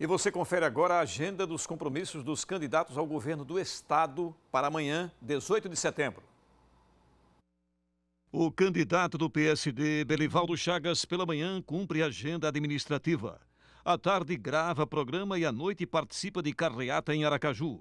E você confere agora a agenda dos compromissos dos candidatos ao governo do Estado para amanhã, 18 de setembro. O candidato do PSD, Belivaldo Chagas, pela manhã cumpre a agenda administrativa. À tarde grava programa e à noite participa de carreata em Aracaju.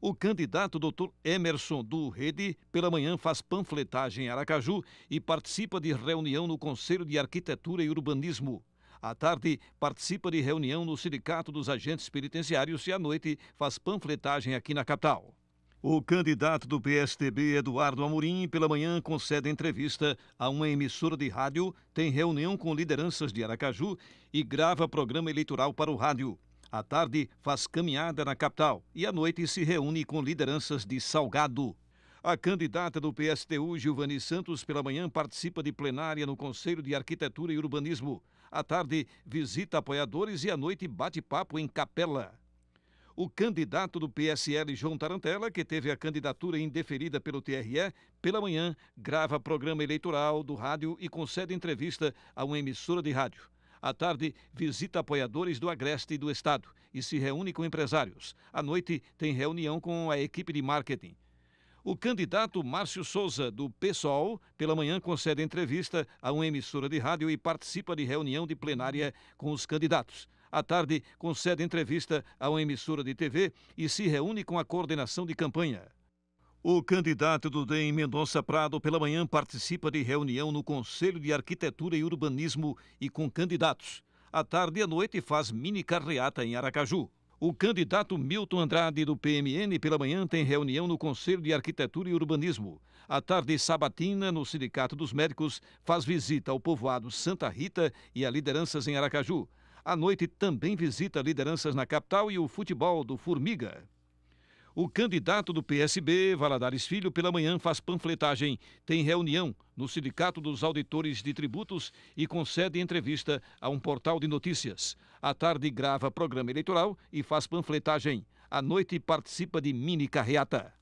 O candidato Dr. Emerson do Rede, pela manhã faz panfletagem em Aracaju e participa de reunião no Conselho de Arquitetura e Urbanismo. À tarde, participa de reunião no Sindicato dos Agentes Penitenciários e à noite faz panfletagem aqui na capital. O candidato do PSTB, Eduardo Amorim, pela manhã concede entrevista a uma emissora de rádio, tem reunião com lideranças de Aracaju e grava programa eleitoral para o rádio. À tarde, faz caminhada na capital e à noite se reúne com lideranças de Salgado. A candidata do PSTU, Giovanni Santos, pela manhã participa de plenária no Conselho de Arquitetura e Urbanismo. À tarde, visita apoiadores e à noite bate-papo em Capela. O candidato do PSL, João Tarantella, que teve a candidatura indeferida pelo TRE, pela manhã grava programa eleitoral do rádio e concede entrevista a uma emissora de rádio. À tarde, visita apoiadores do Agreste e do Estado e se reúne com empresários. À noite, tem reunião com a equipe de marketing. O candidato Márcio Souza, do PSOL, pela manhã concede entrevista a uma emissora de rádio e participa de reunião de plenária com os candidatos. À tarde, concede entrevista a uma emissora de TV e se reúne com a coordenação de campanha. O candidato do DEM Mendonça Prado, pela manhã, participa de reunião no Conselho de Arquitetura e Urbanismo e com candidatos. À tarde e à noite, faz mini carreata em Aracaju. O candidato Milton Andrade do PMN pela manhã tem reunião no Conselho de Arquitetura e Urbanismo. À tarde, Sabatina, no Sindicato dos Médicos, faz visita ao povoado Santa Rita e a lideranças em Aracaju. À noite, também visita lideranças na capital e o futebol do Formiga. O candidato do PSB, Valadares Filho, pela manhã faz panfletagem. Tem reunião no Sindicato dos Auditores de Tributos e concede entrevista a um portal de notícias. À tarde, grava programa eleitoral e faz panfletagem. À noite, participa de mini carreata.